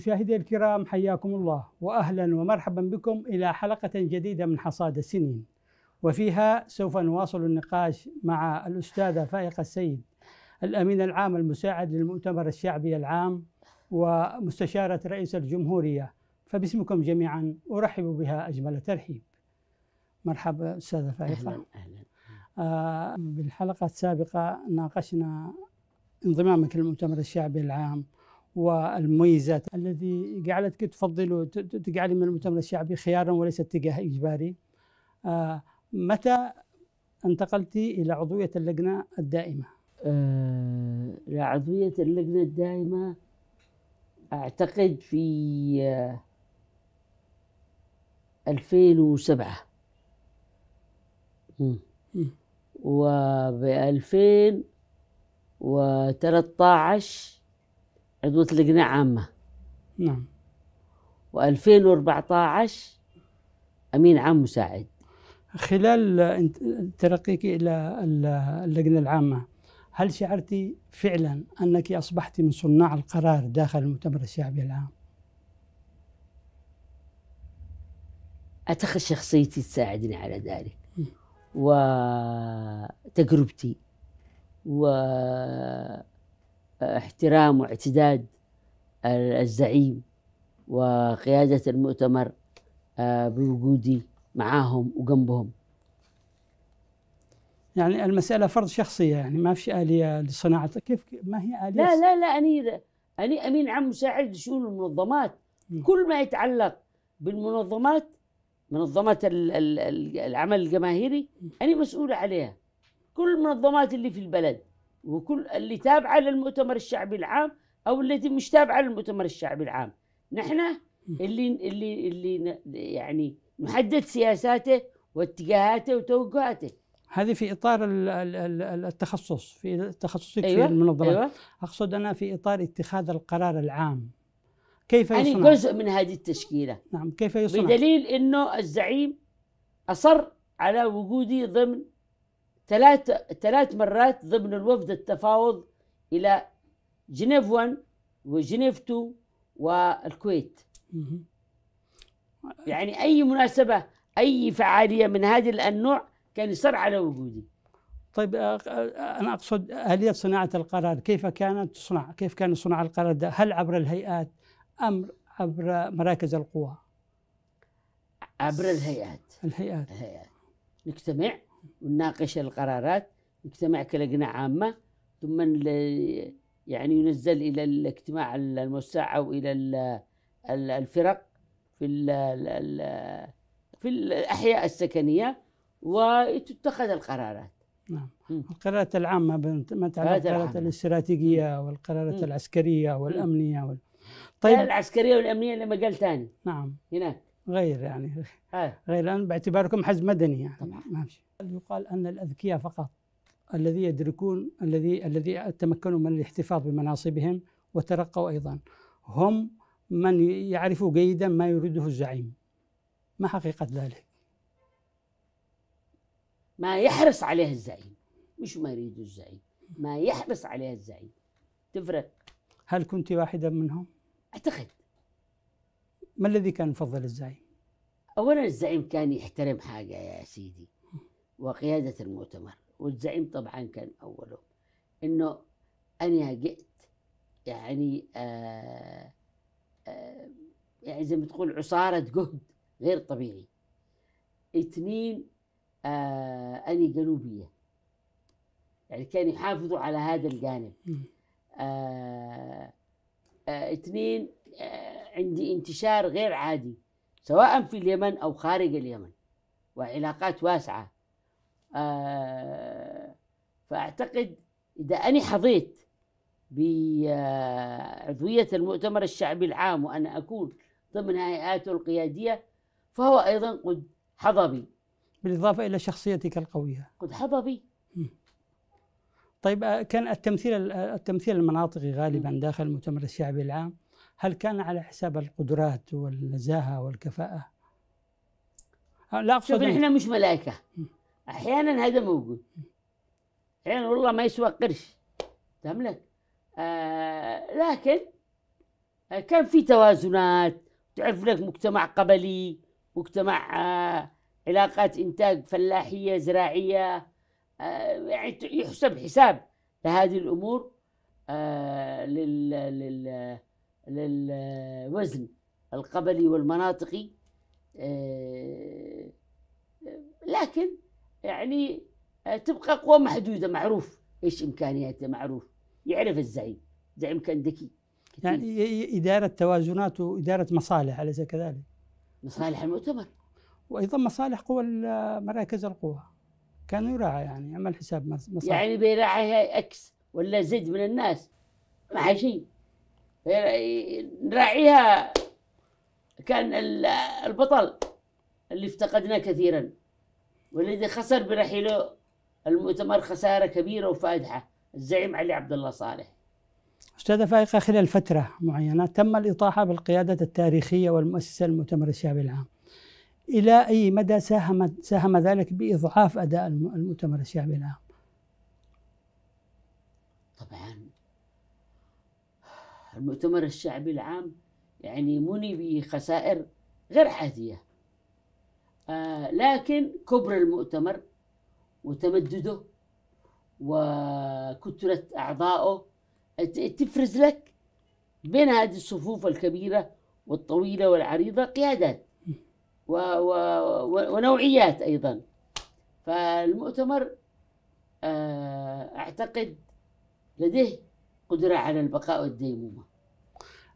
مشاهدي الكرام حياكم الله واهلا ومرحبا بكم الى حلقه جديده من حصاد السنين وفيها سوف نواصل النقاش مع الاستاذه فائقه السيد الامين العام المساعد للمؤتمر الشعبي العام ومستشاره رئيس الجمهوريه فباسمكم جميعا ارحب بها اجمل ترحيب. مرحبا استاذه فائقه. اهلا اهلا. آه بالحلقه السابقه ناقشنا انضمامك للمؤتمر الشعبي العام والمميزات الذي جعلتك تفضل تجعلي من المؤتمر الشعبي خيارا وليس اتجاه اجباري آه، متى انتقلت الى عضويه اللجنه الدائمه؟ آه لعضويه اللجنه الدائمه اعتقد في 2007 وب 2013 عضوة لجنة عامة نعم و2014 أمين عام مساعد خلال ترقيك إلى اللجنة العامة هل شعرت فعلا أنك أصبحت من صناع القرار داخل المؤتمر الشعبي العام؟ أعتقد شخصيتي تساعدني على ذلك وتجربتي و احترام واعتداد الزعيم وقيادة المؤتمر آه، بوجودي معاهم وجنبهم يعني المسألة فرض شخصية يعني ما في آلية لصناعة كيف ما هي آلية لا لا لا أني أني أمين عام مساعد شؤون المنظمات كل ما يتعلق بالمنظمات منظمات العمل الجماهيري أنا مسؤولة عليها كل المنظمات اللي في البلد وكل اللي تابعه للمؤتمر الشعبي العام او التي مش تابعه للمؤتمر الشعبي العام نحن اللي اللي اللي يعني نحدد سياساته واتجاهاته وتوجهاته هذه في اطار التخصص في تخصصك أيوة في المنظمه أيوة اقصد انا في اطار اتخاذ القرار العام كيف يصنع؟ يعني جزء من هذه التشكيله نعم كيف يصنع؟ بدليل انه الزعيم اصر على وجودي ضمن ثلاث ثلاث مرات ضمن الوفد التفاوض إلى جنيف 1 وجنيف 2 والكويت يعني أي مناسبة أي فعالية من هذا النوع كان يصر على وجودي طيب آه، آه، أنا أقصد آلية صناعة القرار كيف كانت تصنع كيف كان صنع القرار ده هل عبر الهيئات أم عبر مراكز القوى عبر الهيئات الهيئات الهيئات نجتمع ونناقش القرارات نجتمع كلجنة عامة ثم يعني ينزل إلى الاجتماع الموسع أو إلى الفرق في في الأحياء السكنية وتتخذ القرارات نعم القرارات العامة ما تعلق القرارات الاستراتيجية والقرارات العسكرية والأمنية وال... طيب العسكرية والأمنية قال ثاني نعم هناك غير يعني آه. غير أن باعتباركم حزب مدني يعني طبعا. ماشي يقال أن الأذكياء فقط الذي يدركون الذي الذي تمكنوا من الاحتفاظ بمناصبهم وترقوا أيضا هم من يعرفوا جيدا ما يريده الزعيم ما حقيقة ذلك ما يحرص عليه الزعيم مش ما يريده الزعيم ما يحرص عليه الزعيم تفرق هل كنت واحدا منهم؟ أعتقد ما الذي كان يفضل الزعيم؟ اولا الزعيم كان يحترم حاجه يا سيدي وقياده المؤتمر والزعيم طبعا كان اوله انه انا جئت يعني آآ آه، آآ آه، يعني زي ما تقول عصاره جهد غير طبيعي اثنين آه، أني جنوبية يعني كان يحافظوا على هذا الجانب اثنين عندي انتشار غير عادي سواء في اليمن أو خارج اليمن وعلاقات واسعة آه، فأعتقد إذا أنا حظيت بعضوية آه، المؤتمر الشعبي العام وأن أكون ضمن هيئاته القيادية فهو أيضا قد حظى بي بالإضافة إلى شخصيتك القوية قد حظى بي طيب آه، كان التمثيل التمثيل المناطقي غالبا داخل المؤتمر الشعبي العام هل كان على حساب القدرات والنزاهة والكفاءة؟ لا أقصد شوف إحنا مش ملائكة أحيانا هذا موجود أحيانا والله ما يسوى قرش تملك آه لكن آه، كان في توازنات تعرف لك مجتمع قبلي مجتمع آه علاقات إنتاج فلاحية زراعية آه يعني يحسب حساب لهذه الأمور آه لل, لل للوزن القبلي والمناطقي آه، لكن يعني آه، تبقى قوة محدودة معروف ايش امكانياته معروف يعرف الزعيم زعيم كان ذكي يعني إدارة توازنات وإدارة مصالح أليس كذلك؟ مصالح المؤتمر وأيضا مصالح قوى آه، مراكز القوى كان يراعى يعني عمل حساب مصالح يعني بيراعيها اكس ولا زد من الناس مع شيء نراعيها كان البطل اللي افتقدناه كثيرا والذي خسر برحيله المؤتمر خساره كبيره وفادحه الزعيم علي عبد الله صالح استاذ فائقه خلال فتره معينه تم الاطاحه بالقياده التاريخيه والمؤسسه المؤتمر الشعبي العام الى اي مدى ساهم ساهم ذلك باضعاف اداء المؤتمر الشعبي العام؟ طبعا المؤتمر الشعبي العام يعني مني بخسائر غير عادية آه لكن كبر المؤتمر وتمدده وكتلة أعضائه تفرز لك بين هذه الصفوف الكبيرة والطويلة والعريضة قيادات و و ونوعيات أيضا فالمؤتمر آه أعتقد لديه قدرة على البقاء والديمومة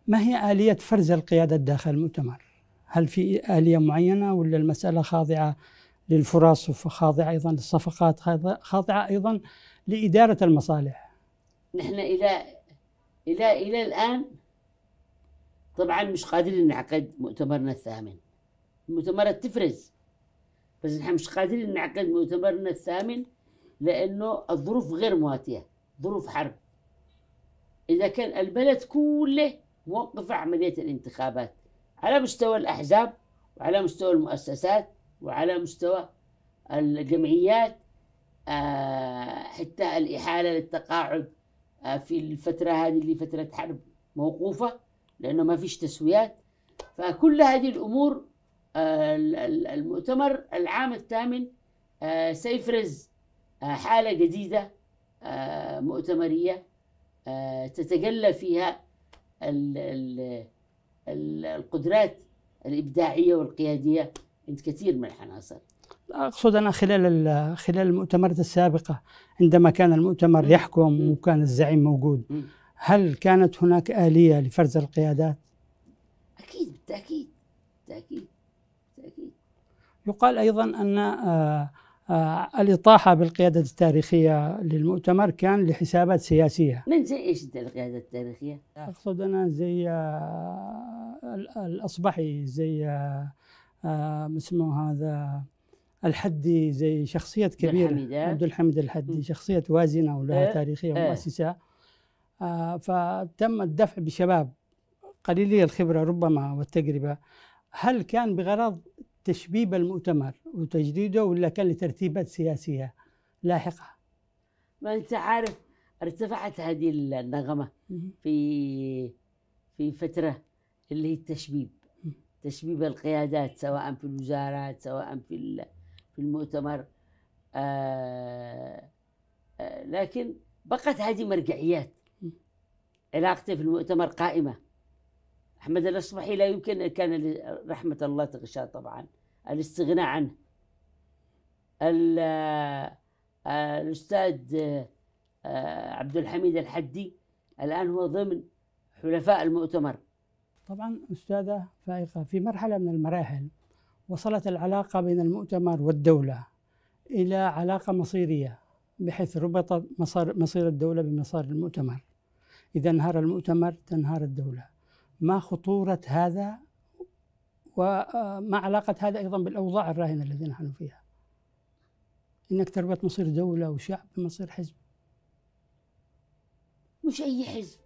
ما هي آلية فرز القيادة داخل المؤتمر؟ هل في آلية معينة ولا المسألة خاضعة للفرص وخاضعة أيضا للصفقات خاضعة أيضا لإدارة المصالح نحن إلى إلى إلى الآن طبعا مش قادرين نعقد مؤتمرنا الثامن المؤتمرات تفرز بس نحن مش قادرين نعقد مؤتمرنا الثامن لأنه الظروف غير مواتية ظروف حرب إذا كان البلد كله وقف عملية الانتخابات على مستوى الأحزاب وعلى مستوى المؤسسات وعلى مستوى الجمعيات آه، حتى الإحالة للتقاعد آه، في الفترة هذه اللي فترة حرب موقوفة لأنه ما فيش تسويات فكل هذه الأمور آه، المؤتمر العام الثامن سيفرز حالة جديدة مؤتمرية تتجلى فيها القدرات الابداعيه والقياديه عند كثير من العناصر اقصد انا خلال خلال المؤتمرات السابقه عندما كان المؤتمر يحكم وكان الزعيم موجود هل كانت هناك اليه لفرز القيادات؟ اكيد بالتاكيد بالتاكيد بالتاكيد يقال ايضا ان آه، آه، الإطاحة بالقيادة التاريخية للمؤتمر كان لحسابات سياسية من زي إيش القيادة التاريخية؟ أقصد أنا زي آه، الأصبحي زي آه، اسمه هذا الحدي زي شخصية كبيرة عبد الحميد الحدي شخصية وازنة ولها إيه، تاريخية إيه. ومؤسسة فتم الدفع بشباب قليلي الخبرة ربما والتجربة هل كان بغرض تشبيب المؤتمر وتجديده ولا كان لترتيبات سياسية لاحقة ما أنت عارف ارتفعت هذه النغمة في في فترة اللي هي التشبيب تشبيب القيادات سواء في الوزارات سواء في في المؤتمر آآ آه، آآ آه، لكن بقت هذه مرجعيات علاقتي في المؤتمر قائمة أحمد الأصبحي لا يمكن كان رحمة الله تغشاه طبعا الاستغناء عنه آه، الأستاذ آه، عبد الحميد الحدي الآن هو ضمن حلفاء المؤتمر طبعا أستاذة فائقة في مرحلة من المراحل وصلت العلاقة بين المؤتمر والدولة إلى علاقة مصيرية بحيث ربط مصير, مصير الدولة بمصير المؤتمر إذا انهار المؤتمر تنهار الدولة ما خطورة هذا وما علاقة هذا أيضا بالأوضاع الراهنة التي نحن فيها إنك تربط مصير دولة وشعب بمصير حزب مش أي حزب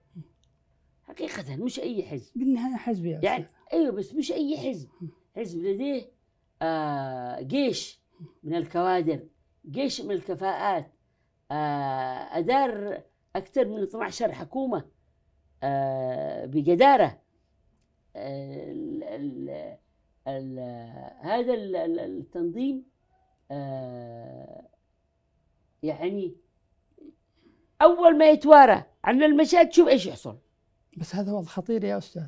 حقيقة مش أي حزب بالنهاية حزب يا يعني أيوه بس مش أي حزب حزب لديه آه جيش من الكوادر جيش من الكفاءات آه أدار أكثر من 12 حكومة آه بجدارة الـ هذا الـ هذا التنظيم آه، يعني اول ما يتوارى عن المشاهد شوف ايش يحصل بس هذا وضع خطير يا استاذ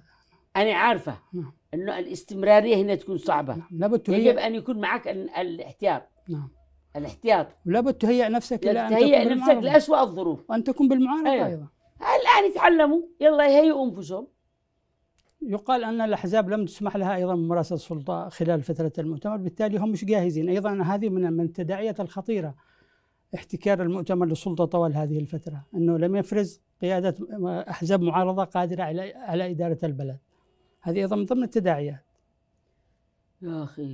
انا عارفه نعم. انه الاستمراريه هنا تكون صعبه نعم. تهيئ يجب ان يكون معك الاحتياط نعم الاحتياط ولابد تهيئ نفسك الى ان تهيئ نفسك لاسوء الظروف وان تكون بالمعارضه أيوة. ايضا الان يتعلموا يلا يهيئوا انفسهم يقال ان الاحزاب لم تسمح لها ايضا بممارسه السلطه خلال فتره المؤتمر بالتالي هم مش جاهزين ايضا هذه من من التداعيات الخطيره احتكار المؤتمر للسلطه طوال هذه الفتره انه لم يفرز قياده احزاب معارضه قادره على على اداره البلد هذه ايضا من ضمن التداعيات يا اخي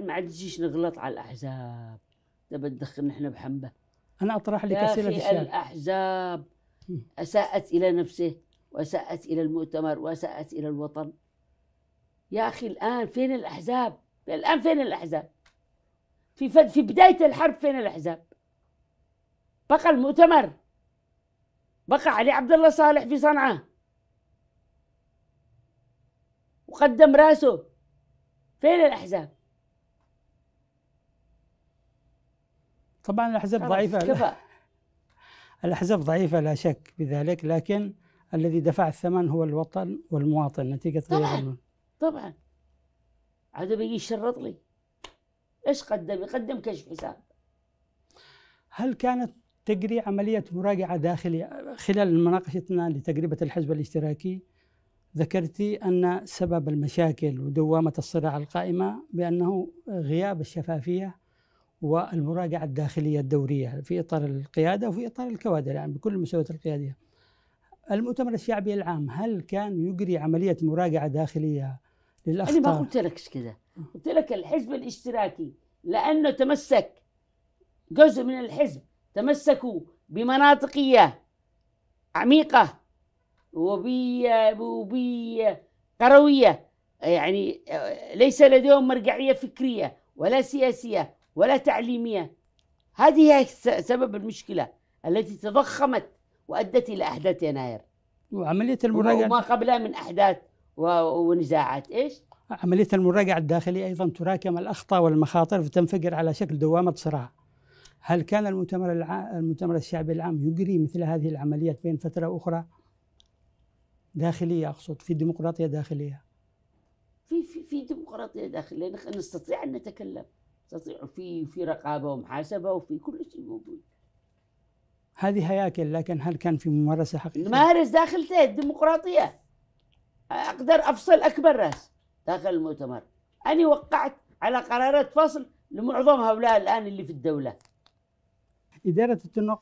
ما عاد تجيش نغلط على الاحزاب دابا بتدخلنا نحن بحنبه انا اطرح لك اسئله الاحزاب اساءت الى نفسه وساءت إلى المؤتمر وساءت إلى الوطن يا أخي الآن فين الأحزاب الآن فين الأحزاب في فد في بداية الحرب فين الأحزاب بقى المؤتمر بقى علي عبد الله صالح في صنعاء وقدم راسه فين الأحزاب طبعا الأحزاب ضعيفة كفى الأحزاب ضعيفة لا شك بذلك لكن الذي دفع الثمن هو الوطن والمواطن نتيجة غياب غير طبعا هذا بيجي يشرط لي ايش قدم؟ يقدم كشف حساب هل كانت تجري عملية مراجعة داخلية خلال مناقشتنا لتجربة الحزب الاشتراكي ذكرتي أن سبب المشاكل ودوامة الصراع القائمة بأنه غياب الشفافية والمراجعة الداخلية الدورية في إطار القيادة وفي إطار الكوادر يعني بكل المستويات القيادية المؤتمر الشعبي العام هل كان يجري عملية مراجعة داخلية للأخطاء؟ أنا ما قلت لك كذا قلت لك الحزب الاشتراكي لأنه تمسك جزء من الحزب تمسكوا بمناطقية عميقة قروية يعني ليس لديهم مرجعية فكرية ولا سياسية ولا تعليمية هذه هي سبب المشكلة التي تضخمت وأدت إلى أحداث يناير وعملية المراجعة وما قبلها من أحداث ونزاعات إيش؟ عملية المراجعة الداخلية أيضا تراكم الأخطاء والمخاطر فتنفجر على شكل دوامة صراع هل كان المؤتمر الع... المؤتمر الشعبي العام يجري مثل هذه العمليات بين فترة واخرى؟ داخلية أقصد في ديمقراطية داخلية في في في ديمقراطية داخلية نستطيع أن نتكلم نستطيع في في رقابة ومحاسبة وفي كل شيء موجود هذه هياكل لكن هل كان في ممارسه حقيقيه؟ نمارس داخل الديمقراطيه اقدر افصل اكبر راس داخل المؤتمر انا وقعت على قرارات فصل لمعظم هؤلاء الان اللي في الدوله إدارة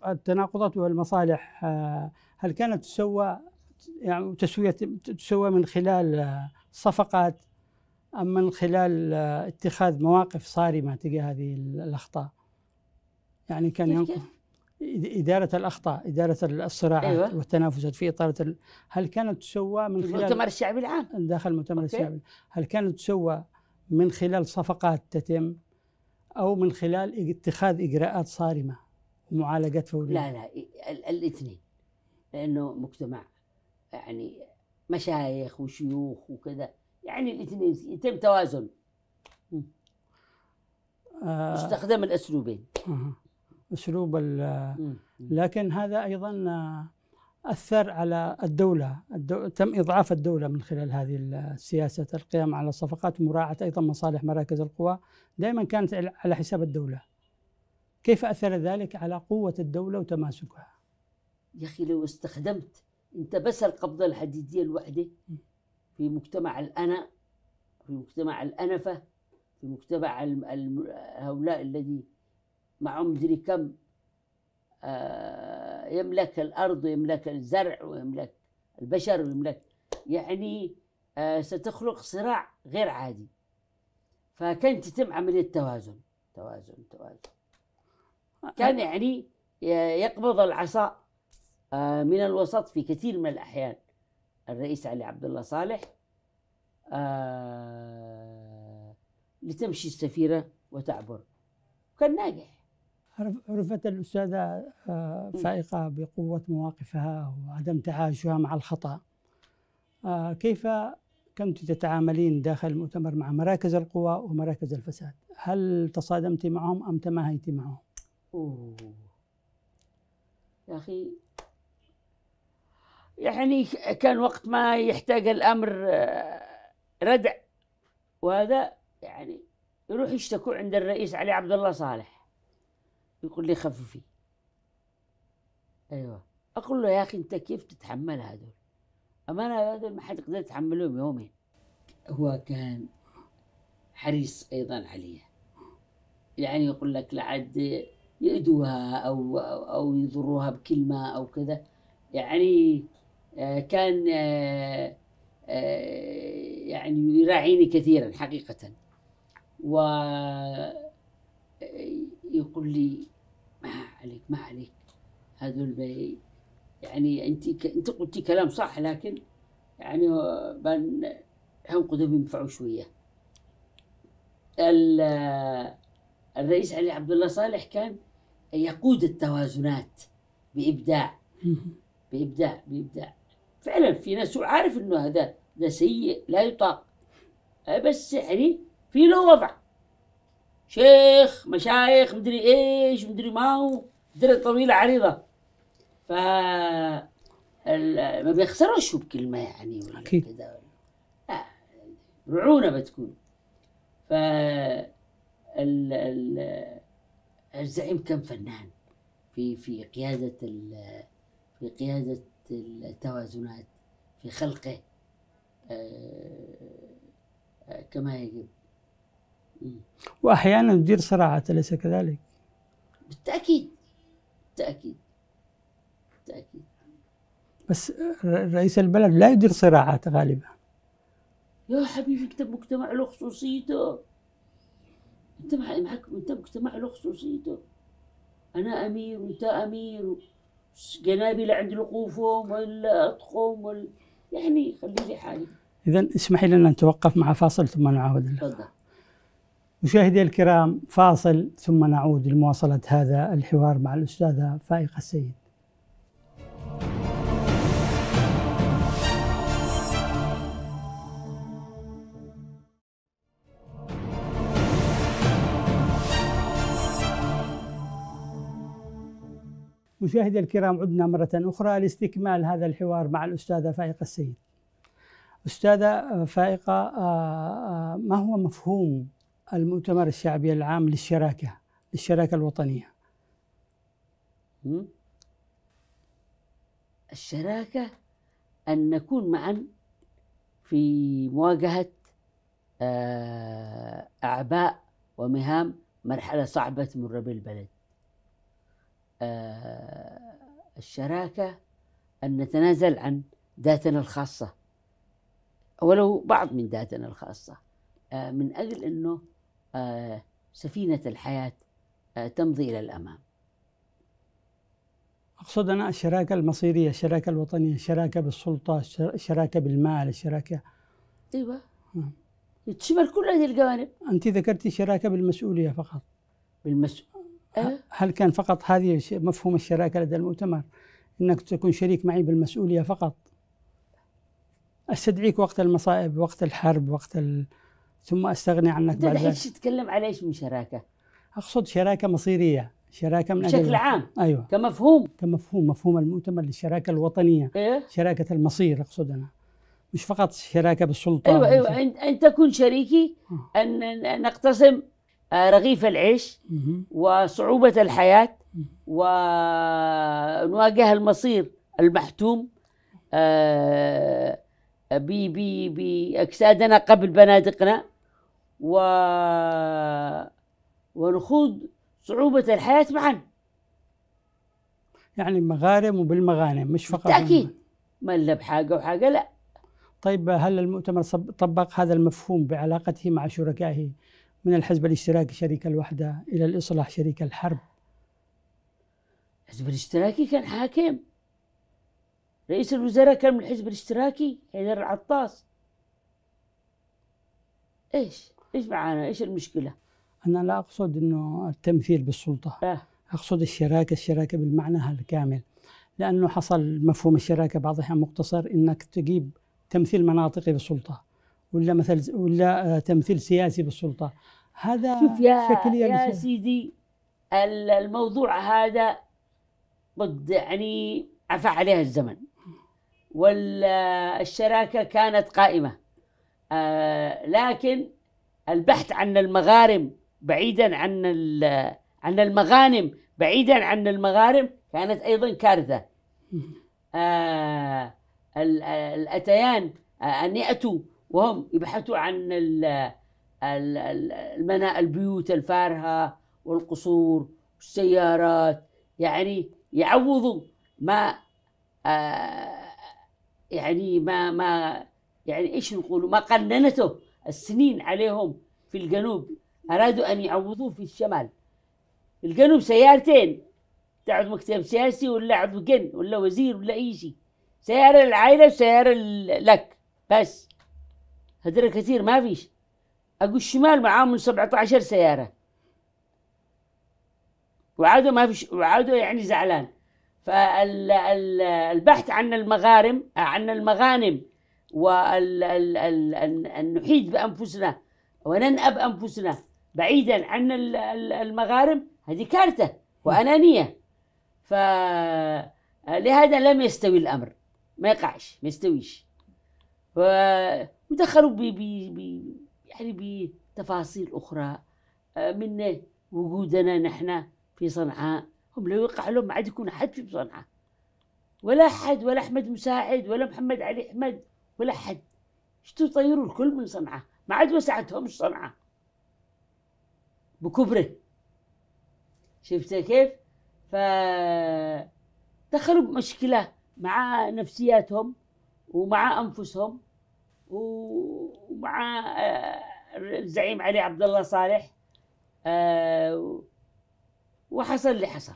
التناقضات والمصالح آه، هل كانت تسوى يعني تسوية تسوى من خلال آه، صفقات أم من خلال آه، اتخاذ مواقف صارمة تجاه هذه الأخطاء؟ يعني كان ينقل إدارة الأخطاء إدارة الصراعات أيوة. والتنافسات في إطارة هل كانت تسوى من خلال المؤتمر الشعبي العام داخل المؤتمر الشعبي هل كانت تسوى من خلال صفقات تتم أو من خلال اتخاذ إجراءات صارمة ومعالجات فورية لا لا الاثنين لأنه مجتمع يعني مشايخ وشيوخ وكذا يعني الاثنين يتم توازن استخدم آه. الأسلوبين أه. اسلوب لكن هذا ايضا اثر على الدوله الدو... تم اضعاف الدوله من خلال هذه السياسه القيام على صفقات مراعاه ايضا مصالح مراكز القوى دائما كانت على حساب الدوله كيف اثر ذلك على قوه الدوله وتماسكها يا اخي لو استخدمت انت بس القبضه الحديديه الواحده في مجتمع الانا في مجتمع الانفه في مجتمع هؤلاء الذي مع مدري كم آه، يملك الارض ويملك الزرع ويملك البشر ويملك يعني آه، ستخلق صراع غير عادي فكانت تتم عمليه توازن توازن توازن كان يعني آه، يقبض العصا من الوسط في كثير من الاحيان الرئيس علي عبد الله صالح لتمشي السفيره وتعبر كان ناجح عرفت الأستاذة آه، فائقة بقوة مواقفها وعدم تعايشها مع الخطأ آه، كيف كنت تتعاملين داخل المؤتمر مع مراكز القوى ومراكز الفساد هل تصادمت معهم أم تماهيت معهم أوه. يا أخي يعني كان وقت ما يحتاج الأمر آه، ردع وهذا يعني يروح يشتكوا عند الرئيس علي عبد الله صالح يقول لي خففي ايوه اقول له يا اخي انت كيف تتحمل هذول اما انا هذول ما حد يقدر يتحملهم يومين هو كان حريص ايضا عليها يعني يقول لك لعد يأذوها أو, أو أو يضروها بكلمة أو كذا يعني آه، كان آه، آه، يعني يراعيني كثيرا حقيقة و يقول لي عليك ما عليك هذول بي يعني انت ك... انت قلتي كلام صح لكن يعني بان ينقذوا ينفعوا شويه ال... الرئيس علي عبد الله صالح كان يقود التوازنات بابداع بابداع بابداع فعلا في ناس عارف انه هذا ده سيء لا يطاق بس يعني في له وضع شيخ مشايخ مدري ايش مدري ما هو درع طويله عريضه ف ما بيخسروش بكلمه يعني ولا اكيد لا رعونه بتكون ف ال... ال... الزعيم كان فنان في في قياده ال... في قياده التوازنات في خلقه آه، كما يجب واحيانا يدير صراعات اليس كذلك؟ بالتاكيد بالتأكيد بالتأكيد بس رئيس البلد لا يدير صراعات غالبا يا حبيبي انت مجتمع له خصوصيته انت معك انت مجتمع له خصوصيته انا امير وانت امير قنابل عند لقوفهم ولا اطخم ولا يعني خلي لي حالي اذا اسمحي لنا نتوقف مع فاصل ثم نعاود تفضل مشاهدي الكرام فاصل ثم نعود لمواصلة هذا الحوار مع الأستاذة فائقة السيد مشاهدي الكرام عدنا مرة أخرى لاستكمال هذا الحوار مع الأستاذة فائقة السيد أستاذة فائقة آه، آه، ما هو مفهوم المؤتمر الشعبي العام للشراكة للشراكة الوطنية الشراكة أن نكون معا في مواجهة آه، أعباء ومهام مرحلة صعبة تمر بالبلد آه، الشراكة أن نتنازل عن ذاتنا الخاصة ولو بعض من ذاتنا الخاصة آه، من أجل أنه آه، سفينة الحياة آه، تمضي إلى الأمام أقصد أنا الشراكة المصيرية الشراكة الوطنية الشراكة بالسلطة الشراكة بالمال الشراكة أيوة آه. تشمل كل هذه الجوانب أنت ذكرتي شراكة بالمسؤولية فقط بالمسؤولية أه؟ هل كان فقط هذه مفهوم الشراكة لدى المؤتمر أنك تكون شريك معي بالمسؤولية فقط استدعيك وقت المصائب وقت الحرب وقت ال... ثم استغني عنك بعد ذلك تتكلم على ايش من شراكه؟ اقصد شراكه مصيريه شراكه من بشكل أجل... عام ايوه كمفهوم كمفهوم مفهوم المؤتمر للشراكه الوطنيه إيه؟ شراكه المصير اقصد انا مش فقط شراكه بالسلطه ايوه ايوه ان, أن تكون شريكي آه. ان نقتسم آه، رغيف العيش وصعوبه الحياه ونواجه المصير المحتوم آه، بأجسادنا قبل بنادقنا و... ونخوض صعوبة الحياة معا يعني مغارم وبالمغانم مش فقط بالتأكيد ما إلا بحاجة وحاجة لا طيب هل المؤتمر طبق هذا المفهوم بعلاقته مع شركائه من الحزب الاشتراكي شريك الوحدة إلى الإصلاح شريك الحرب الحزب الاشتراكي كان حاكم رئيس الوزراء كان من الحزب الاشتراكي حيدر العطاس ايش ايش معنا ايش المشكله؟ انا لا اقصد انه التمثيل بالسلطه أه. اقصد الشراكه الشراكه بالمعنى الكامل لانه حصل مفهوم الشراكه بعض الاحيان مختصر انك تجيب تمثيل مناطقي بالسلطه ولا مثل ولا آه، تمثيل سياسي بالسلطه هذا شوف يا, يا يعني سيدي الموضوع هذا قد يعني عفى عليها الزمن والشراكه كانت قائمه آه، لكن البحث عن المغارم بعيدا عن عن المغانم بعيدا عن المغارم كانت ايضا كارثه آه الاتيان آه ان ياتوا وهم يبحثوا عن المناء البيوت الفارهه والقصور والسيارات يعني يعوضوا ما آه يعني ما ما يعني ايش نقول ما قننته السنين عليهم في الجنوب أرادوا أن يعوضوه في الشمال الجنوب سيارتين تعد مكتب سياسي ولا عضو جن ولا وزير ولا أي شيء سيارة للعائلة وسيارة لك بس هدرة كثير ما فيش أقول الشمال معاهم 17 سيارة وعادوا ما فيش وعادوا يعني زعلان فالبحث عن المغارم عن المغانم وأن نحيد بأنفسنا وننأب أنفسنا بعيدا عن المغارم هذه كارثة وأنانية فلهذا لم يستوي الأمر ما يقعش ما يستويش ودخلوا ب يعني بتفاصيل أخرى من وجودنا نحن في صنعاء هم لو يقع لهم ما عاد يكون حد في صنعاء ولا حد ولا أحمد مساعد ولا محمد علي أحمد ولا حد شتو طيروا الكل من صنعاء ما عاد وسعتهم صنعاء بكبره شفت كيف فدخلوا بمشكلة مع نفسياتهم ومع أنفسهم ومع آه، الزعيم علي عبد الله صالح آه، وحصل اللي حصل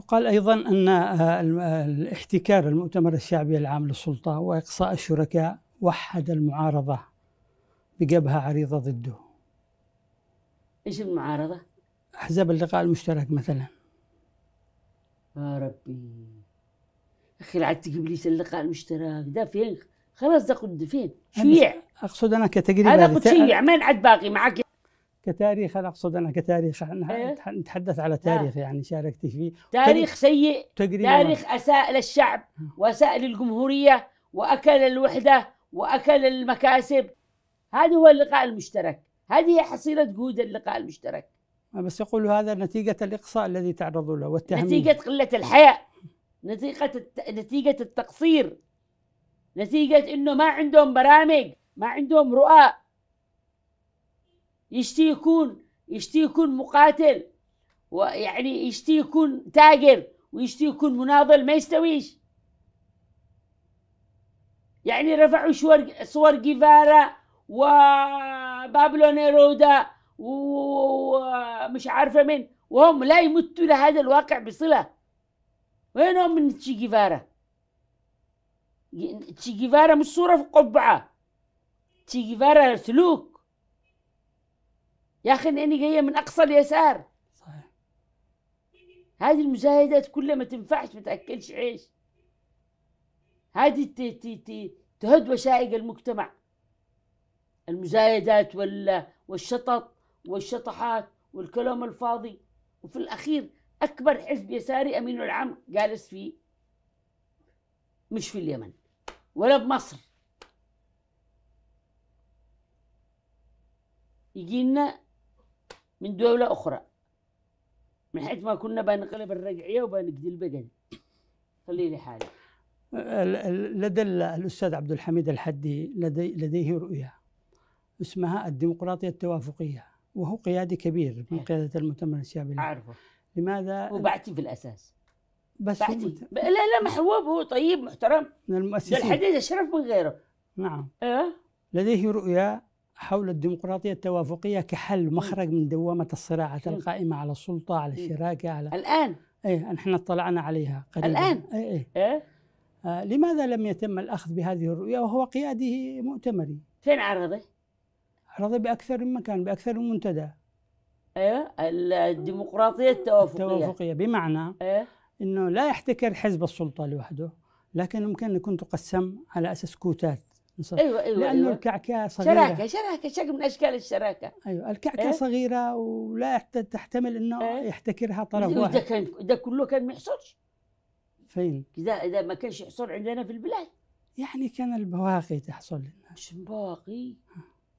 يقال أيضا أن آه، آه، الاحتكار المؤتمر الشعبي العام للسلطة وإقصاء الشركاء وحد المعارضة بجبهة عريضة ضده إيش المعارضة؟ أحزاب اللقاء المشترك مثلا يا ربي أخي العاد تجيب لي اللقاء المشترك ده فين؟ خلاص ده قد فين؟ شيع أقصد أنا كتجربة أنا قد شيع ما عاد باقي معك كتاريخ انا اقصد انا كتاريخ إيه؟ نتحدث على نعم. تاريخ يعني شاركت فيه تاريخ سيء تاريخ اساء للشعب واساء للجمهوريه واكل الوحده واكل المكاسب هذا هو اللقاء المشترك هذه حصيله جهود اللقاء المشترك آه، بس يقول هذا نتيجه الاقصاء الذي تعرضوا له والتهميش نتيجه قله الحياء نتيجه نتيجه التقصير نتيجه انه ما عندهم برامج ما عندهم رؤى يشتي يكون يشتي يكون مقاتل ويعني يشتي يكون تاجر ويشتي يكون مناضل ما يستويش يعني رفعوا صور صور جيفارا وبابلو نيرودا ومش عارفة من وهم لا يمتوا لهذا الواقع بصلة وين هم من تشي جيفارا تشي جيفارا مش صورة في قبعة تشي جيفارا سلوك يا اخي اني جايه من اقصى اليسار صحيح هذه المزايدات كلها ما تنفعش ما تاكلش عيش هذه تهد وشائج المجتمع المزايدات وال والشطط والشطحات والكلام الفاضي وفي الاخير اكبر حزب يساري امين العام جالس في مش في اليمن ولا بمصر يجينا من دولة أخرى من حيث ما كنا بنقلب الرجعية وبنقدي البدن لي حالي لدى الأستاذ عبد الحميد الحدي لدي لديه رؤية اسمها الديمقراطية التوافقية وهو قيادي كبير من إيه. قيادة المؤتمر الشعبي أعرفه لماذا وبعتي في الأساس بس بعتي مت... لا لا محبوب هو طيب محترم من المؤسسين الحديث أشرف من غيره نعم إيه؟ لديه رؤية حول الديمقراطية التوافقية كحل مخرج من دوامة الصراعات القائمة على السلطة على الشراكة على الآن إيه نحن اطلعنا عليها قريبا الآن إيه, إيه. إيه؟ آه لماذا لم يتم الأخذ بهذه الرؤية وهو قيادي مؤتمري فين عرضه؟ عرضه بأكثر من مكان بأكثر من منتدى ايوه الديمقراطيه التوافقيه التوافقيه بمعنى ايه انه لا يحتكر حزب السلطه لوحده لكن ممكن يكون تقسم على اساس كوتات ايوه ايوه لانه أيوة. الكعكه صغيره شراكه شراكه شكل من اشكال الشراكه ايوه الكعكه إيه؟ صغيره ولا تحتمل انه إيه؟ يحتكرها طرف واحد ده كان ده كله كان ما يحصلش فين؟ اذا اذا ما كانش يحصل عندنا في البلاد يعني كان البواقي تحصل لنا مش بواقي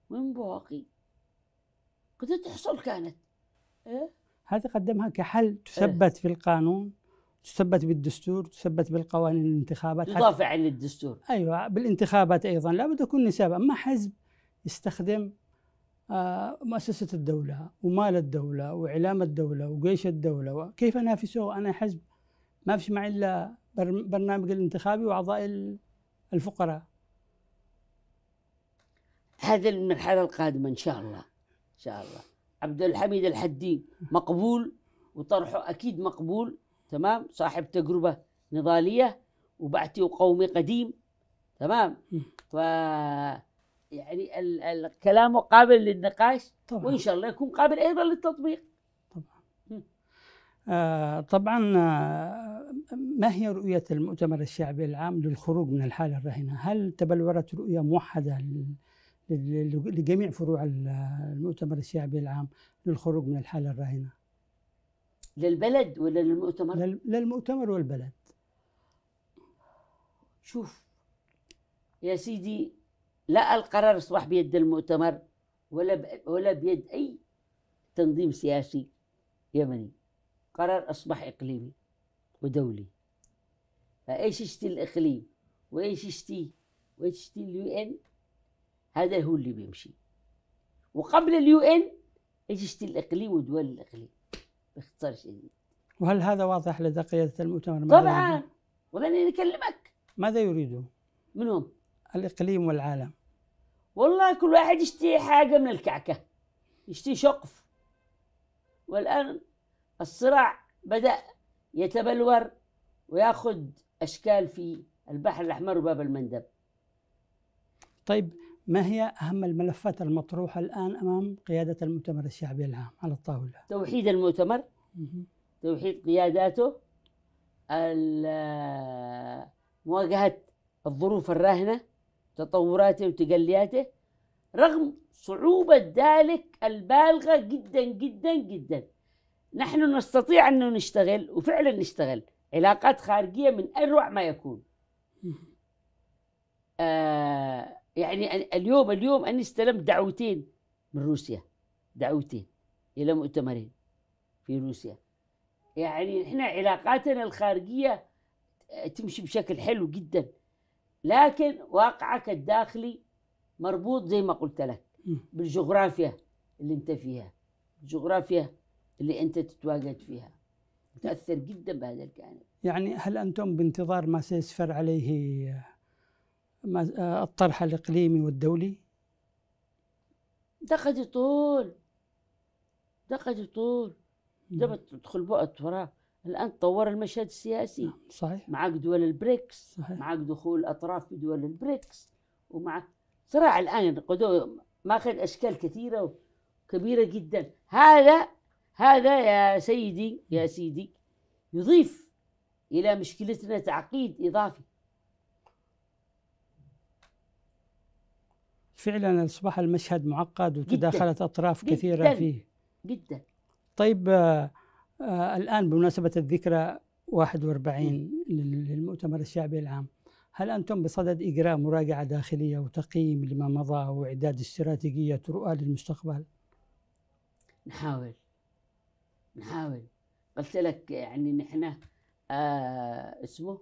وين بواقي؟ قد تحصل كانت إيه؟ هذا قدمها كحل إيه. تثبت إيه؟ في القانون تثبت بالدستور تثبت بالقوانين الانتخابات يضاف عن الدستور ايوه بالانتخابات ايضا لابد يكون نسابة اما حزب يستخدم آه، مؤسسة الدولة ومال الدولة وإعلام الدولة وجيش الدولة كيف أنافسه أنا حزب ما فيش معي إلا برنامج الانتخابي وأعضاء الفقراء هذا المرحلة القادمة إن شاء الله إن شاء الله عبد الحميد الحدي مقبول وطرحه أكيد مقبول تمام صاحب تجربة نضالية وبعثي وقومي قديم تمام ف يعني الكلام قابل للنقاش طبعا. وان شاء الله يكون قابل ايضا للتطبيق طبعا آه طبعا آه، ما هي رؤية المؤتمر الشعبي العام للخروج من الحالة الراهنة؟ هل تبلورت رؤية موحدة لجميع فروع المؤتمر الشعبي العام للخروج من الحالة الراهنة؟ للبلد ولا للمؤتمر؟ للمؤتمر والبلد شوف يا سيدي لا القرار اصبح بيد المؤتمر ولا ولا بيد اي تنظيم سياسي يمني قرار اصبح اقليمي ودولي فايش يشتي الاقليم وايش يشتي وايش يشتي اليو ان هذا هو اللي بيمشي وقبل اليو ان ايش يشتي الاقليم ودول الاقليم باختصار شديد وهل هذا واضح لدى قيادة المؤتمر؟ طبعا ولن أنا أكلمك ماذا يريدون؟ من هم؟ الإقليم والعالم والله كل واحد يشتي حاجة من الكعكة يشتي شقف والآن الصراع بدأ يتبلور وياخذ أشكال في البحر الأحمر وباب المندب طيب ما هي أهم الملفات المطروحة الآن أمام قيادة المؤتمر الشعبي العام على الطاولة؟ توحيد المؤتمر توحيد قياداته مواجهة الظروف الراهنة تطوراته وتقلياته رغم صعوبة ذلك البالغة جدا جدا جدا نحن نستطيع أن نشتغل وفعلا نشتغل علاقات خارجية من أروع ما يكون آه يعني اليوم اليوم أنا استلمت دعوتين من روسيا دعوتين إلى مؤتمرين في روسيا يعني احنا علاقاتنا الخارجية تمشي بشكل حلو جدا لكن واقعك الداخلي مربوط زي ما قلت لك بالجغرافيا اللي انت فيها الجغرافيا اللي انت تتواجد فيها تأثر جدا بهذا الجانب يعني هل أنتم بانتظار ما سيسفر عليه آه، الطرح الإقليمي والدولي؟ دقة طول دقة طول دابا نعم. تدخل وقت وراه الان تطور المشهد السياسي نعم، صحيح معك دول البريكس صحيح. معك دخول الاطراف في دول البريكس ومعك صراع الان ماخذ اشكال كثيره وكبيره جدا هذا هذا يا سيدي يا سيدي يضيف الى مشكلتنا تعقيد اضافي فعلا اصبح المشهد معقد وتداخلت جداً اطراف جداً كثيره فيه جدا طيب آه, آه، الان بمناسبه الذكرى 41 للمؤتمر الشعبي العام هل انتم بصدد اجراء مراجعه داخليه وتقييم لما مضى واعداد استراتيجيه رؤى للمستقبل؟ نحاول نحاول قلت لك يعني نحن آه اسمه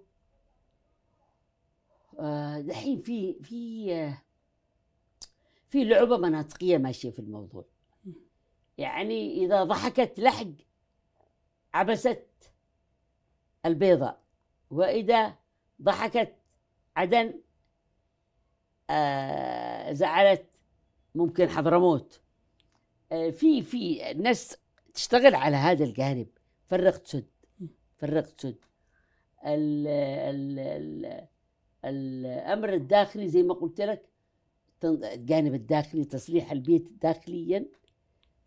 آه دحين في في آه في لعبه مناطقيه ماشيه في الموضوع يعني اذا ضحكت لحق عبست البيضاء واذا ضحكت عدن آه زعلت ممكن حضرموت آه في في ناس تشتغل على هذا الجانب فرقت سد فرقت سد الامر الداخلي زي ما قلت لك الجانب الداخلي تصليح البيت داخليا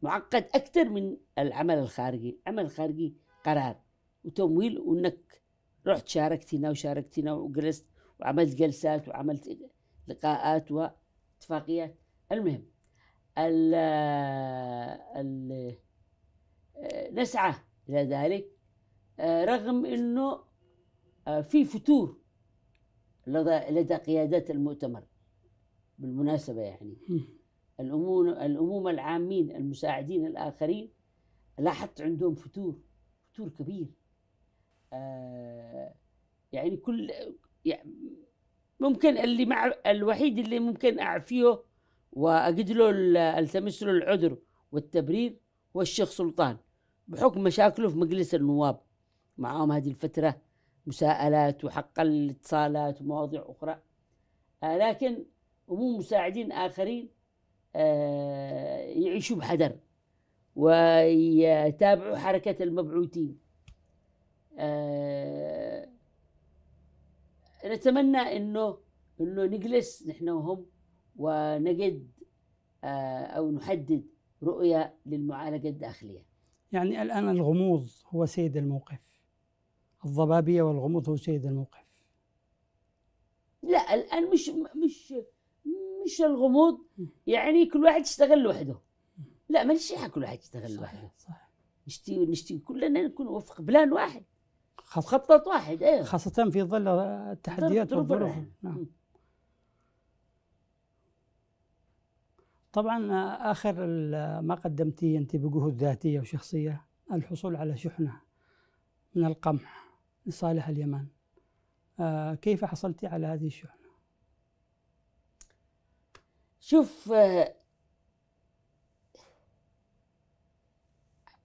معقد أكثر من العمل الخارجي العمل الخارجي قرار وتمويل وأنك رحت شاركت هنا وشاركت هنا وجلست وعملت جلسات وعملت لقاءات واتفاقيات المهم ال ال نسعى إلى ذلك رغم أنه آه، في فتور لدى قيادات المؤتمر بالمناسبة يعني الأمومة العامين المساعدين الآخرين لاحظت عندهم فتور فتور كبير آه يعني كل يعني ممكن اللي مع الوحيد اللي ممكن أعفيه وأجد له ألتمس له العذر والتبرير هو الشيخ سلطان بحكم مشاكله في مجلس النواب معهم هذه الفترة مساءلات وحق الاتصالات ومواضيع أخرى آه لكن ومو مساعدين آخرين آه، يعيشوا بحذر ويتابعوا حركة المبعوثين آه، نتمنى انه انه نجلس نحن وهم ونجد آه، او نحدد رؤيه للمعالجه الداخليه. يعني الان الغموض هو سيد الموقف. الضبابيه والغموض هو سيد الموقف. لا الان مش مش مش الغموض يعني كل واحد يشتغل لوحده لا ما نشيح كل واحد يشتغل لوحده صح نشتي نشتي كلنا نكون وفق بلان واحد خاصة خطط واحد ايوه خاصة في ظل التحديات والظروف نعم طبعا آه، اخر آه، ما قدمتيه انت بجهود ذاتيه وشخصيه الحصول على شحنه من القمح لصالح اليمن آه، كيف حصلتي على هذه الشحنه؟ شوف آه,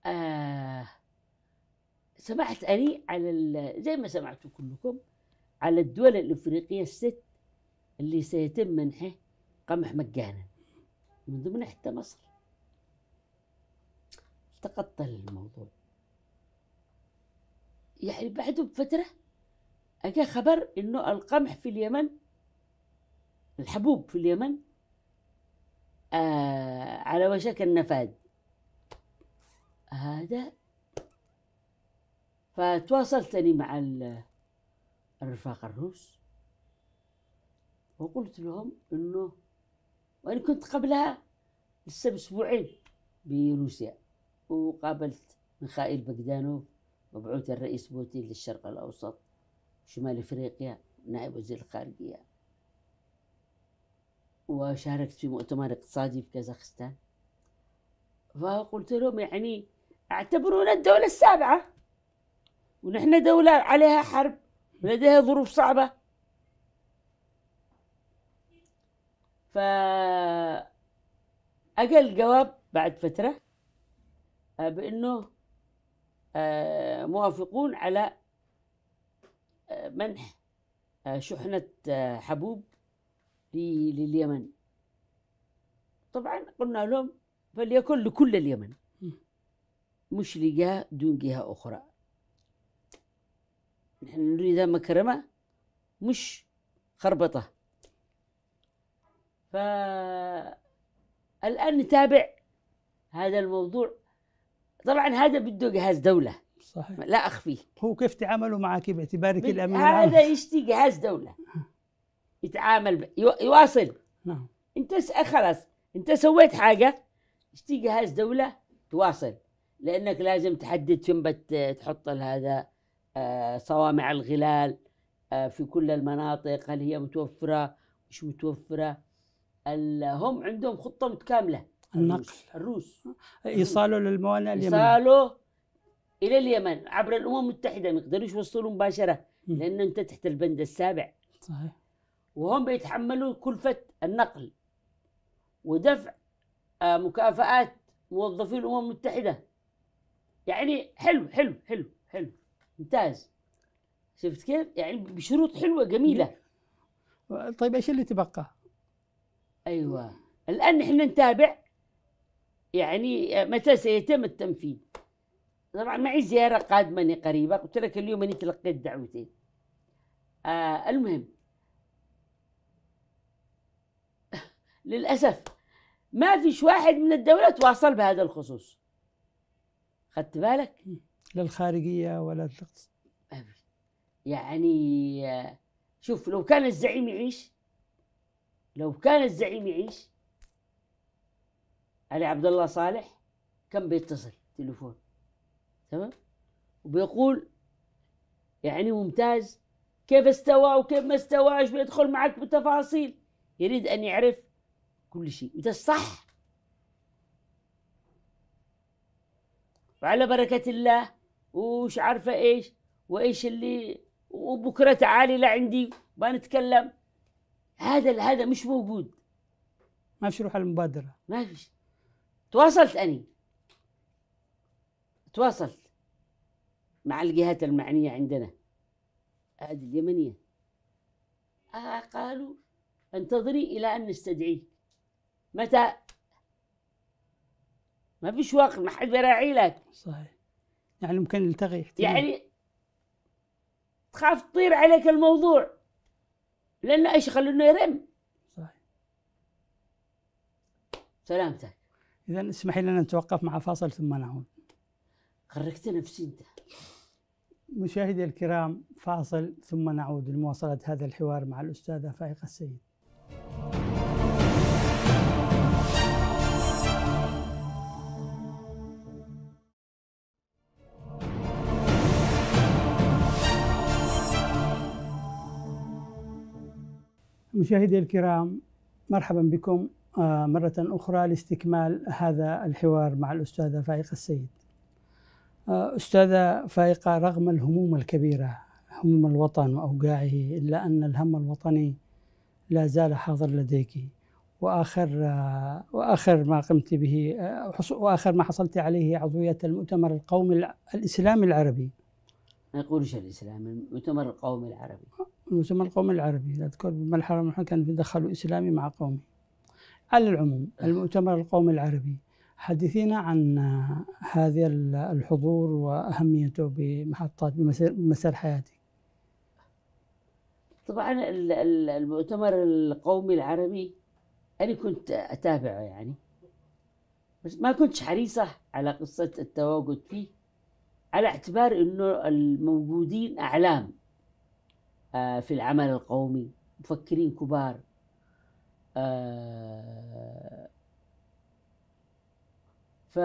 آه، سمعت أني على زي ما سمعتوا كلكم على الدول الإفريقية الست اللي سيتم منحه قمح مجانا من ضمنها حتى مصر التقطت الموضوع يعني بعده بفترة أجا خبر إنه القمح في اليمن الحبوب في اليمن آه على وشك النفاذ هذا فتواصلتني مع الرفاق الروس وقلت لهم انه وانا كنت قبلها لسه باسبوعين بروسيا وقابلت ميخائيل بقدانوف مبعوث الرئيس بوتين للشرق الاوسط شمال افريقيا نائب وزير الخارجيه وشاركت في مؤتمر اقتصادي في كازاخستان فقلت لهم يعني اعتبرونا الدولة السابعة ونحن دولة عليها حرب لديها ظروف صعبة ف أجا الجواب بعد فترة آه، بأنه آه، موافقون على آه، منح شحنة حبوب في لليمن طبعا قلنا لهم فليكن لكل اليمن مش لجهة دون جهة أخرى نحن نريد مكرمة مش خربطة فالآن نتابع هذا الموضوع طبعا هذا بده جهاز دولة صحيح لا اخفيه هو كيف تعاملوا معك باعتبارك الأمين هذا يشتي جهاز دولة يتعامل ب... يواصل نعم انت خلاص انت سويت حاجه اشتي جهاز دوله تواصل لانك لازم تحدد فين بتحط هذا آه، صوامع الغلال آه، في كل المناطق هل هي متوفره مش متوفره هم عندهم خطه متكامله النقل الروس ايصاله للموانئ اليمن ايصاله الى اليمن عبر الامم المتحده ما يقدروش يوصلوا مباشره لان انت تحت البند السابع صحيح وهم بيتحملون كلفة النقل ودفع آه، مكافآت موظفي الأمم المتحدة يعني حلو حلو حلو حلو ممتاز شفت كيف؟ يعني بشروط حلوة جميلة طيب ايش اللي تبقى؟ ايوه الان نحن نتابع يعني آه، متى سيتم التنفيذ طبعا معي زياره قادمه قريبه قلت لك اليوم اني تلقيت دعوتين آه المهم للأسف ما فيش واحد من الدولة تواصل بهذا الخصوص خدت بالك؟ لا الخارجية ولا يعني شوف لو كان الزعيم يعيش لو كان الزعيم يعيش علي عبد الله صالح كان بيتصل تليفون تمام وبيقول يعني ممتاز كيف استوى وكيف ما استواش بيدخل معك بتفاصيل يريد ان يعرف كل شيء وده الصح وعلى بركة الله وش عارفة إيش وإيش اللي وبكرة تعالي لعندي بنتكلم هذا هذا مش موجود ما فيش روح المبادرة ما فيش تواصلت أني تواصلت مع الجهات المعنية عندنا هذه اليمنية آه قالوا انتظري إلى أن نستدعيك متى ما فيش وقت ما حد بيراعي لك صحيح يعني ممكن نلتقي يعني تخاف تطير عليك الموضوع لانه ايش خلونه يرم صحيح سلامتك اذا اسمحي لنا نتوقف مع فاصل ثم نعود خرجت نفسي انت مشاهدي الكرام فاصل ثم نعود لمواصله هذا الحوار مع الاستاذه فائقه السيد مشاهدي الكرام مرحبا بكم آه، مرة أخرى لاستكمال هذا الحوار مع الأستاذة فائقة السيد آه، أستاذة فائقة رغم الهموم الكبيرة هموم الوطن وأوجاعه إلا أن الهم الوطني لا زال حاضر لديك وآخر آه، وآخر ما قمت به وآخر ما حصلت عليه عضوية المؤتمر القومي الإسلامي العربي ما يقولش الإسلام المؤتمر القومي العربي والمسمى القومي العربي أذكر بالملحمة محمد كان في دخلوا إسلامي مع قومي على العموم المؤتمر القومي العربي حدثينا عن هذا الحضور وأهميته بمحطات بمسار حياتك طبعا المؤتمر القومي العربي أنا كنت أتابعه يعني بس ما كنتش حريصة على قصة التواجد فيه على اعتبار أنه الموجودين أعلام آه، في العمل القومي مفكرين كبار آه، ف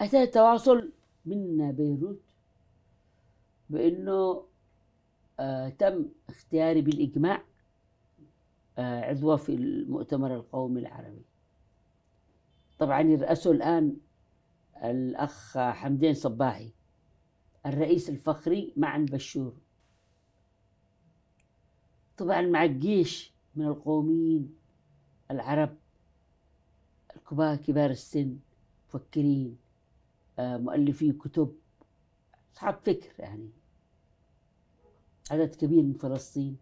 أتى تواصل من بيروت بأنه آه، تم اختياري بالإجماع عضوة في المؤتمر القومي العربي طبعا يرأسه الآن الأخ حمدين صباحي الرئيس الفخري مع بشور طبعا مع الجيش من القوميين العرب الكبار كبار السن مفكرين آه، مؤلفي كتب أصحاب فكر يعني عدد كبير من فلسطين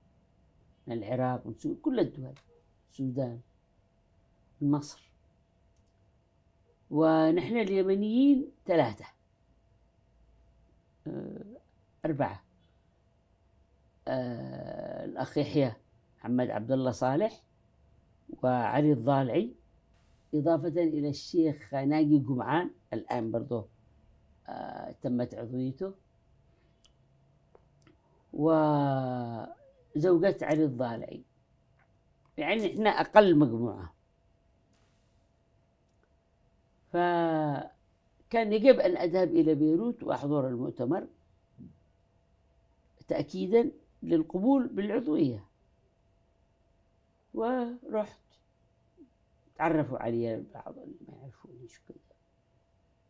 من العراق من سوريا كل الدول السودان مصر ونحن اليمنيين ثلاثة آه، أربعة آه، الأخ يحيى محمد عبد الله صالح وعلي الضالعي إضافة إلى الشيخ ناجي جمعان الآن برضه آه، تمت عضويته وزوجة علي الضالعي يعني إحنا أقل مجموعة ف كان يجب أن أذهب إلى بيروت وأحضر المؤتمر تأكيدا للقبول بالعضوية ورحت تعرفوا علي البعض اللي ما يعرفونيش كده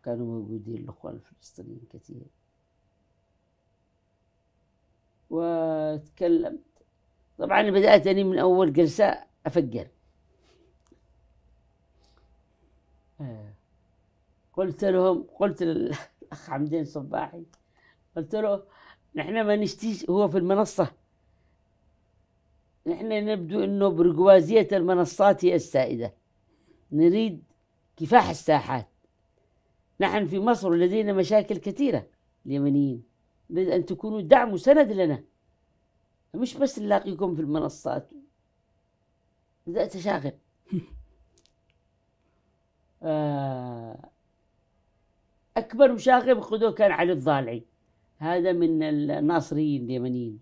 كانوا موجودين الاخوان الفلسطينيين كثير وتكلمت طبعا بدأت أني من أول جلسة أفجر آه. قلت لهم قلت للاخ حمدين صباحي قلت له نحن ما نشتيش هو في المنصه نحن نبدو انه برجوازيه المنصات هي السائده نريد كفاح الساحات نحن في مصر لدينا مشاكل كثيرة اليمنيين نريد أن تكونوا دعم وسند لنا مش بس نلاقيكم في المنصات بدأت أشاغب آه أكبر مشاغب خذوه كان علي الضالعي هذا من الناصريين اليمنيين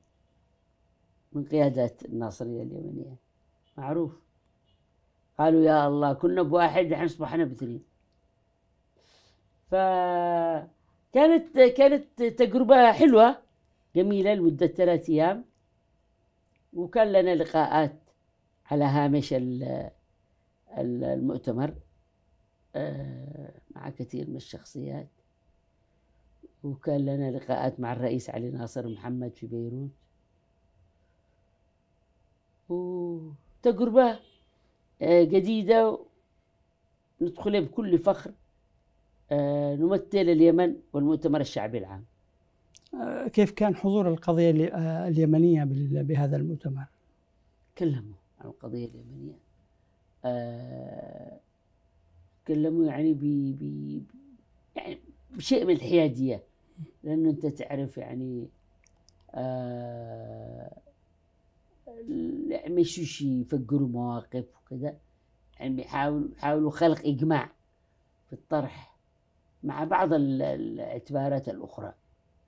من قيادات الناصرية اليمنية معروف قالوا يا الله كنا بواحد الحين اصبحنا باثنين فكانت كانت تجربة حلوة جميلة لمدة ثلاث أيام وكان لنا لقاءات على هامش المؤتمر آه، مع كثير من الشخصيات وكان لنا لقاءات مع الرئيس علي ناصر محمد في بيروت وتجربة آه، جديدة ندخلها بكل فخر آه، نمثل اليمن والمؤتمر الشعبي العام كيف كان حضور القضية اليمنية بهذا المؤتمر؟ تكلموا عن القضية اليمنية يتكلموا يعني ب يعني بشيء من الحياديه لان انت تعرف يعني آه يعني ما يشوش يفكروا مواقف وكذا يعني بيحاولوا يحاولوا خلق اجماع في الطرح مع بعض الاعتبارات الاخرى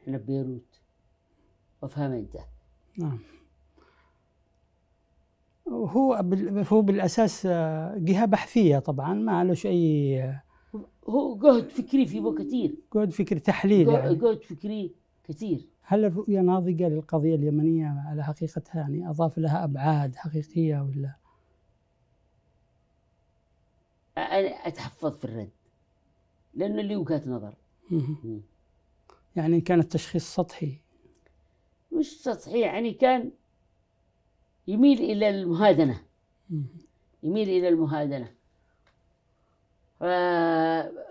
احنا بيروت وفهم انت نعم هو هو بالاساس آه، جهه بحثيه طبعا ما له اي هو جهد فكري في بو كثير جهد فكري تحليل يعني جهد فكري كثير هل الرؤية ناضجة للقضية اليمنية على حقيقتها يعني أضاف لها أبعاد حقيقية ولا؟ أنا أتحفظ في الرد لأنه لي وجهة نظر يعني كان التشخيص سطحي مش سطحي يعني كان يميل إلى المهادنة يميل إلى المهادنة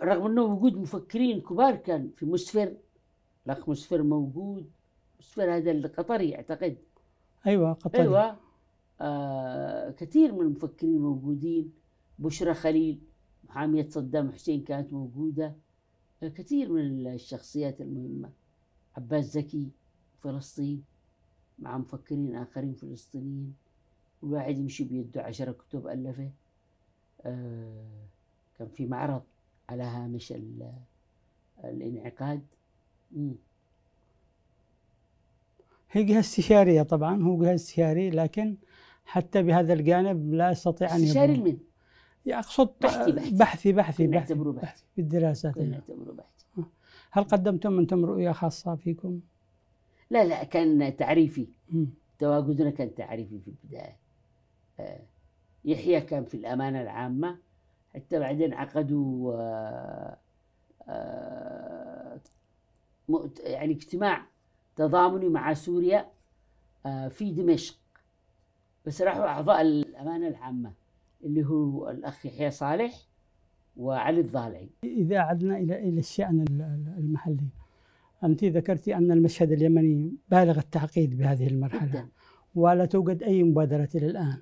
رغم أنه وجود مفكرين كبار كان في مسفر الأخ مسفر موجود مسفر هذا القطري أعتقد أيوة قطري أيوة آه كثير من المفكرين موجودين بشرى خليل محامية صدام حسين كانت موجودة كثير من الشخصيات المهمة عباس زكي فلسطين مع مفكرين آخرين فلسطينيين والواحد يمشي بيده عشرة كتب ألفه آه كان في معرض على هامش الانعقاد هي جهة استشارية طبعا هو جهة استشاري لكن حتى بهذا الجانب لا يستطيع أن استشاري من؟ أقصد بحثي بحثي بحثي بحثي, بحثي, بحثي, بحثي بحثي, بحثي, بحثي, بحثي هل قدمتم أنتم رؤية خاصة فيكم؟ لا لا كان تعريفي تواجدنا كان تعريفي في البداية آه، يحيى كان في الأمانة العامة حتى بعدين عقدوا آه، آه، يعني اجتماع تضامني مع سوريا في دمشق بس راحوا أعضاء الأمانة العامة اللي هو الأخ يحيى صالح وعلي الضالعي إذا عدنا إلى إلى الشأن المحلي أنت ذكرت أن المشهد اليمني بالغ التعقيد بهذه المرحلة جدا. ولا توجد أي مبادرة إلى الآن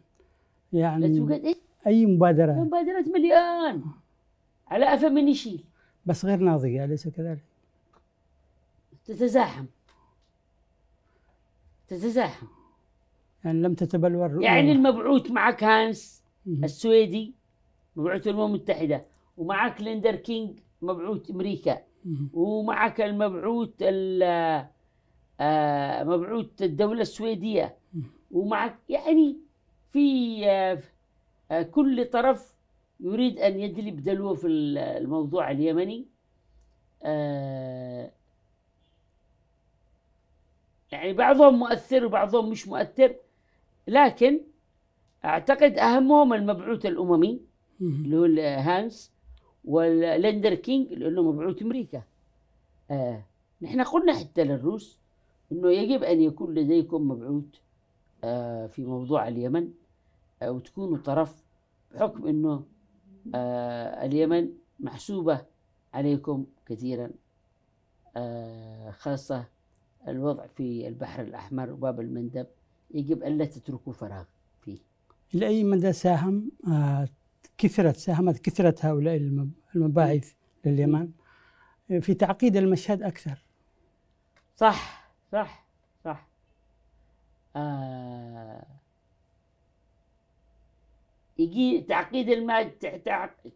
يعني لا توجد إيه؟ أي مبادرة مبادرات مليان على أفا من يشيل بس غير ناضجة أليس كذلك؟ تتزاحم تتزاحم يعني لم تتبلور يعني المبعوث معك هانس السويدي مبعوث الأمم المتحدة ومعك ليندر كينج مبعوث أمريكا ومعك المبعوث آه، مبعوث الدولة السويدية ومعك يعني في آه، آه، كل طرف يريد أن يدلب دلوه في الموضوع اليمني يعني بعضهم مؤثر وبعضهم مش مؤثر لكن أعتقد أهمهم المبعوث الأممي اللي هو هانس ولندر كينج لانه مبعوث امريكا آه نحن قلنا حتى للروس انه يجب ان يكون لديكم مبعوث آه في موضوع اليمن آه وتكونوا طرف بحكم انه آه اليمن محسوبه عليكم كثيرا آه خاصه الوضع في البحر الاحمر وباب المندب يجب الا تتركوا فراغ فيه. لاي مدى ساهم آه، كثرت ساهمت كثرة هؤلاء المباعث لليمن في تعقيد المشهد أكثر صح صح صح آه يجي تعقيد المشهد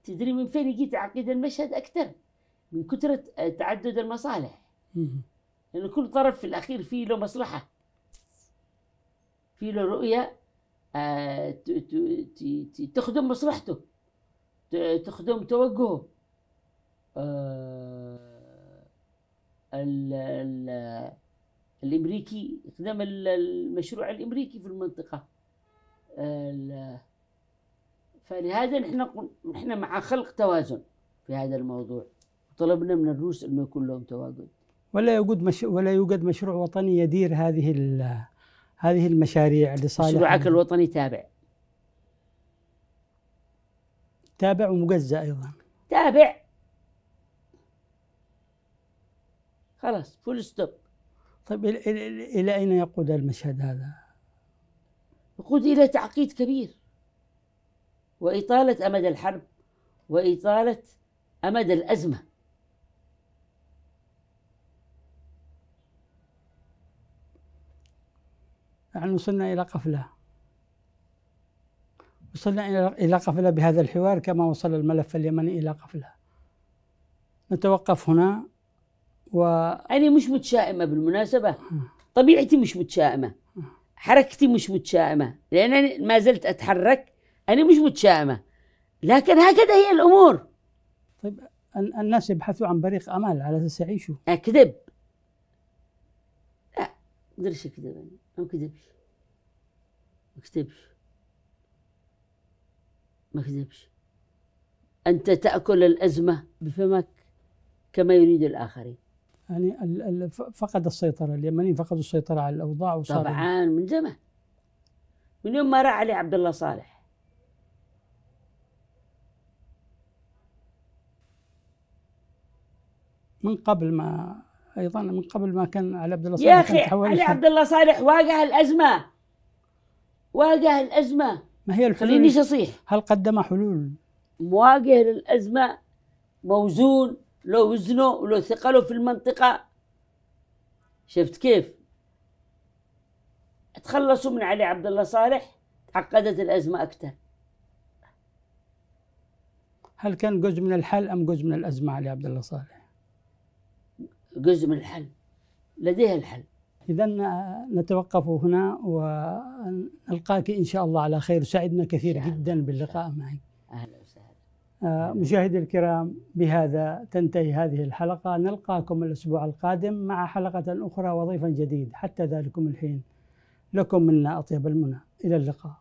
تدري من فين يجي تعقيد المشهد أكثر من كثرة آه، تعدد المصالح لأن كل طرف في الأخير فيه له مصلحة فيه له رؤية آه، تخدم مصلحته تخدم توجهه آه، ال ال الامريكي يخدم المشروع الامريكي في المنطقه فلهذا نحن نحن مع خلق توازن في هذا الموضوع طلبنا من الروس انه يكون لهم تواجد ولا يوجد مش... ولا يوجد مشروع وطني يدير هذه ال... هذه المشاريع لصالح مشروعك الوطني تابع تابع ومجزأ أيضا تابع خلاص فول ستوب طيب إلى أين يقود المشهد هذا؟ يقود إلى تعقيد كبير وإطالة أمد الحرب وإطالة أمد الأزمة نحن وصلنا إلى قفلة وصلنا إلى قفلة بهذا الحوار كما وصل الملف اليمني إلى قفلة نتوقف هنا و أنا مش متشائمة بالمناسبة آه. طبيعتي مش متشائمة آه. حركتي مش متشائمة لأن أنا ما زلت أتحرك أنا مش متشائمة لكن هكذا هي الأمور طيب الناس يبحثوا عن بريق أمل على أساس يعيشوا أكذب لا ما أقدرش أكذب أنا ما أكذبش ما أكذبش ما كذبش أنت تأكل الأزمة بفمك كما يريد الآخرين يعني فقد السيطرة اليمنيين فقدوا السيطرة على الأوضاع وصار طبعا من زمان من يوم ما راح علي عبد الله صالح من قبل ما ايضا من قبل ما كان علي عبد الله صالح يا اخي علي عبد الله صالح واجه الازمه واجه الازمه ما هي الحلول خليني صحيح هل قدم حلول مواجه للأزمة موزون له وزنه وله ثقله في المنطقة شفت كيف تخلصوا من علي عبد الله صالح تعقدت الأزمة أكثر هل كان جزء من الحل أم جزء من الأزمة علي عبد الله صالح جزء من الحل لديه الحل إذا آه، نتوقف هنا ونلقاك إن شاء الله على خير سعدنا كثير نعم. جدا باللقاء معك آه، أهلا وسهلا مشاهدي الكرام بهذا تنتهي هذه الحلقة نلقاكم الأسبوع القادم مع حلقة أخرى وضيفا جديد حتى ذلكم الحين لكم منا أطيب المنى إلى اللقاء